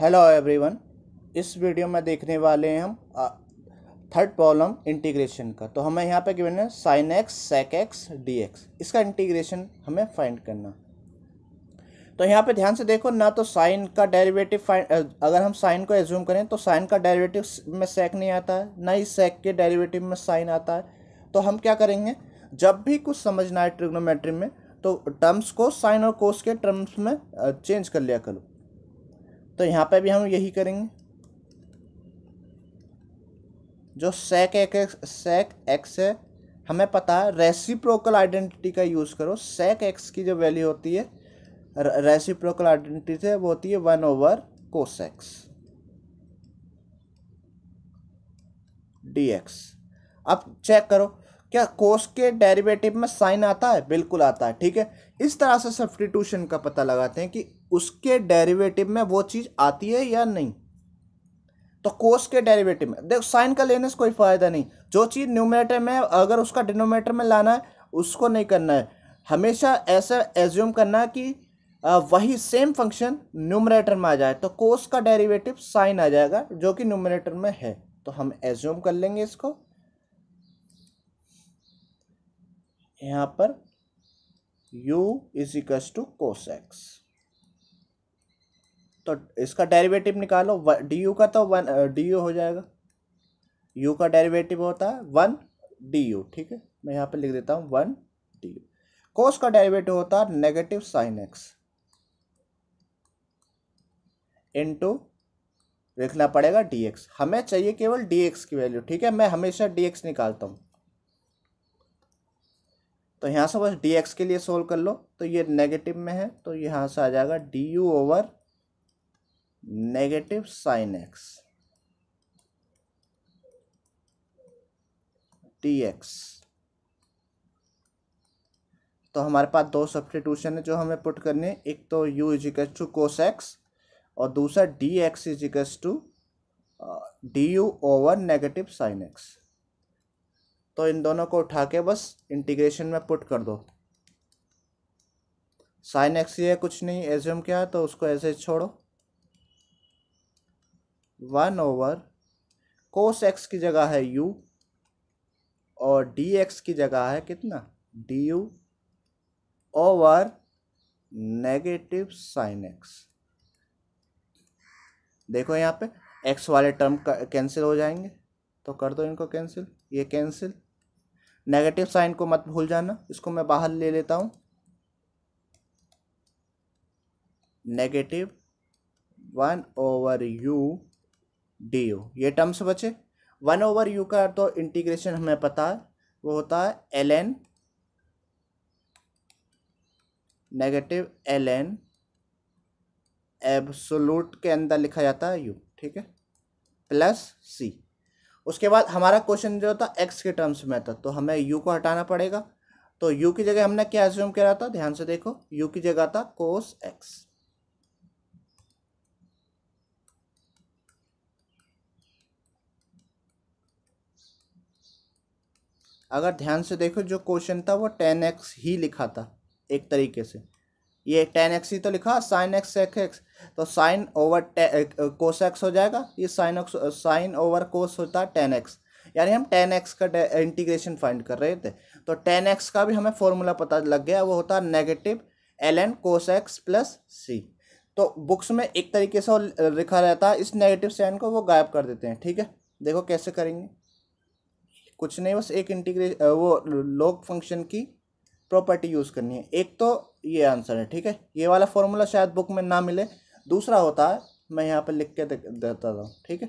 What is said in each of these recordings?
hello everyone इस video में देखने वाले हैं हम थर्ड प्रॉब्लम इंटीग्रेशन का तो हमें यहाँ पे बनना है sine x sec x d x इसका इंटीग्रेशन हमें फाइंड करना तो यहाँ पे ध्यान से देखो ना तो साइन का डेरिवेटिव फाइंड अगर हम साइन को एज्यूम करें तो साइन का डेरिवेटिव में सेक नहीं आता है ना ही सेक के डेरिवेटिव में साइन आता है तो हम क्या करेंगे जब भी कुछ समझना है ट्रिग्नोमेट्री में तो टर्म्स को साइन और कोस के टर्म्स में चेंज कर लिया करो तो यहाँ पे भी हम यही करेंगे जो सेक एक्स सेक एक्स है हमें पता है रेसिप्रोकल आइडेंटिटी का यूज़ करो सेक एक्स की जो वैल्यू होती है रेसिप्रोकल आइडेंटिटी से वो होती है one over cos x D X अब चेक करो क्या कोस के डेरिवेटिव में साइन आता है बिल्कुल आता है ठीक है इस तरह से सब्सटीट्यूशन का पता लगाते हैं कि उसके डेरिवेटिव में वो चीज़ आती है या नहीं तो कोस के डेरिवेटिव में देखो साइन का लेने से कोई फ़ायदा नहीं जो चीज़ न्यूमिनेटर में अगर उसका डिनोमिनेटर में लाना है उसको नहीं करना है हमेशा ऐसा एज्यूम करना कि वही सेम फंक्शन न्यूमरेटर में आ जाए तो कोस का डेरिवेटिव साइन आ जाएगा जो कि न्यूमरेटर में है तो हम एज्यूम कर लेंगे इसको यहाँ पर u is equals to cos x तो इसका डेरिवेटिव निकालो डी यू का तो वन डी यू हो जाएगा यू का डेरिवेटिव होता है वन डी यू ठीक है मैं यहाँ पर लिख देता हूँ वन डी यू कोस का डेरिवेटिव होता है नेगेटिव साइन एक्स इंटू लिखना पड़ेगा डी एक्स हमें चाहिए केवल डी एक्स की वैल्यू ठीक है मैं हमेशा डी एक्स निकालता हूँ तो यहाँ से बस डी एक्स के लिए सोल्व कर लो तो ये नेगेटिव में है तो यहाँ से आ जाएगा d u over negative sine x d x तो हमारे पास दो सब्सटीट्यूशन है जो हमें पुट करने हैं एक तो u is equals to cos x और दूसरा d x is equals to d u over negative sine x तो इन दोनों को उठा के बस इंटीग्रेशन में पुट कर दो साइन एक्स ये कुछ नहीं एज्यूम किया तो उसको ऐसे छोड़ो वन ओवर कोस एक्स की जगह है यू और डी एक्स की जगह है कितना d u over negative sine x देखो यहाँ पे एक्स वाले टर्म कैंसिल हो जाएंगे तो कर दो इनको कैंसिल ये कैंसिल नेगेटिव साइन को मत भूल जाना इसको मैं बाहर ले लेता हूँ negative one over u d u ये टर्म्स बचे वन ओवर यू का तो इंटीग्रेशन हमें पता है वो होता है l n negative l n absolute के अंदर लिखा जाता है यू ठीक है प्लस सी उसके बाद हमारा क्वेश्चन जो था एक्स के टर्म्स में था तो हमें यू को हटाना पड़ेगा तो यू की जगह हमने क्या एज्यूम करा था ध्यान से देखो यू की जगह था कोस एक्स अगर ध्यान से देखो जो क्वेश्चन था वो टेन एक्स ही लिखा था एक तरीके से ये टेन एक्स ही तो लिखा साइन एक्स सेक एक्स तो साइन ओवर कोस एक्स हो जाएगा ये साइन साइन ओवर कोस होता है टेन एक्स यानी हम टेन एक्स का इंटीग्रेशन फाइंड कर रहे थे तो टेन एक्स का भी हमें फॉर्मूला पता लग गया वो होता है negative l n cos x plus c तो बुक्स में एक तरीके से लिखा रहता है इस नेगेटिव साइन को वो गायब कर देते हैं ठीक है देखो कैसे करेंगे कुछ नहीं बस एक इंटीग्रे वो लॉग फंक्शन की प्रॉपर्टी यूज़ करनी है एक तो ये आंसर है ठीक है ये वाला फॉर्मूला शायद बुक में ना मिले दूसरा होता है मैं यहाँ पर लिख के देता हूँ ठीक है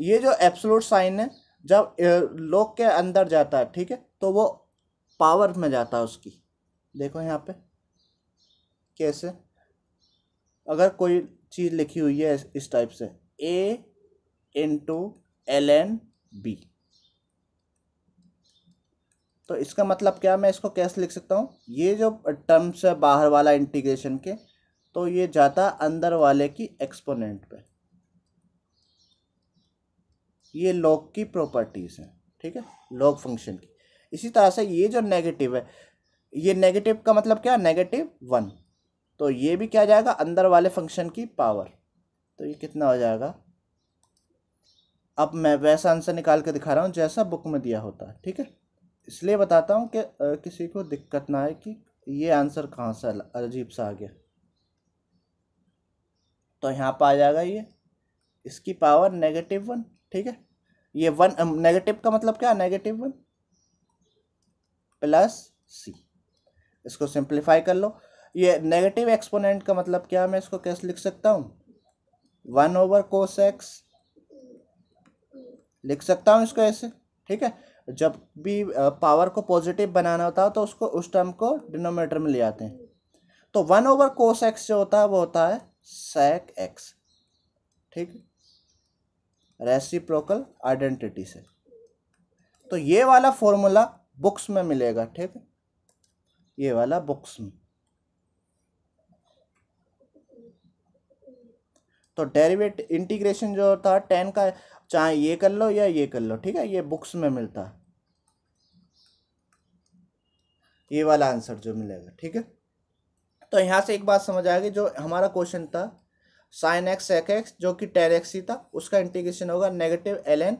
ये जो एब्सोलूट साइन है जब लोग के अंदर जाता है ठीक है तो वो पावर में जाता है उसकी देखो यहाँ पे कैसे अगर कोई चीज़ लिखी हुई है इस टाइप से a into l n b तो इसका मतलब क्या मैं इसको कैसे लिख सकता हूँ ये जो टर्म्स है बाहर वाला इंटीग्रेशन के तो ये जाता अंदर वाले की एक्सपोनेंट पे ये लॉग की प्रॉपर्टीज़ हैं ठीक है लॉग फंक्शन की इसी तरह से ये जो नेगेटिव है ये नेगेटिव का मतलब क्या नेगेटिव वन तो ये भी क्या जाएगा अंदर वाले फंक्शन की पावर तो ये कितना हो जाएगा अब मैं वैसा आंसर निकाल के दिखा रहा हूँ जैसा बुक में दिया होता है ठीक है इसलिए बताता हूँ कि किसी को दिक्कत ना आए कि ये आंसर कहाँ से अजीब सा आ गया तो यहाँ पर आ जाएगा ये इसकी पावर नेगेटिव वन ठीक है ये वन नेगेटिव का मतलब क्या नेगेटिव वन प्लस सी इसको सिंप्लीफाई कर लो ये नेगेटिव एक्सपोनेंट का मतलब क्या मैं इसको कैसे लिख सकता हूँ वन ओवर कोस एक्स लिख सकता हूँ इसको ऐसे ठीक है जब भी पावर को पॉजिटिव बनाना होता है तो उसको उस टर्म को डिनोमीटर में ले आते हैं तो वन ओवर कोस एक्स जो होता है वो होता है सेक एक्स ठीक रेसिप्रोकल आइडेंटिटी से तो ये वाला फॉर्मूला बुक्स में मिलेगा ठीक ये वाला बुक्स में तो डेरिवेट इंटीग्रेशन जो था टेन का चाहे ये कर लो या ये कर लो ठीक है ये बुक्स में मिलता है ये वाला आंसर जो मिलेगा ठीक है तो यहाँ से एक बात समझ आएगी जो हमारा क्वेश्चन था साइन एक्स एक एक्स जो कि टेन एक्स ही था उसका इंटीग्रेशन होगा negative l n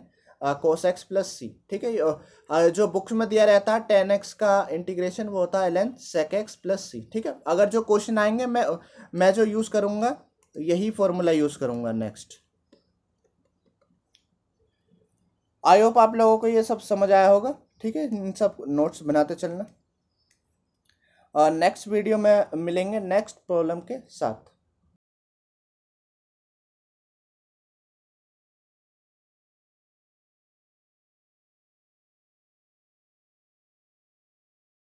cos x plus c ठीक है uh, जो बुक्स में दिया रहता है टेन एक्स का इंटीग्रेशन वो होता है l n sec x plus c ठीक है अगर जो क्वेश्चन आएंगे मैं मैं जो यूज़ करूँगा तो यही फॉर्मूला यूज़ करूंगा नेक्स्ट आई होप आप लोगों को ये सब समझ आया होगा ठीक है इन सब नोट्स बनाते चलना और नेक्स्ट वीडियो में मिलेंगे नेक्स्ट प्रॉब्लम के साथ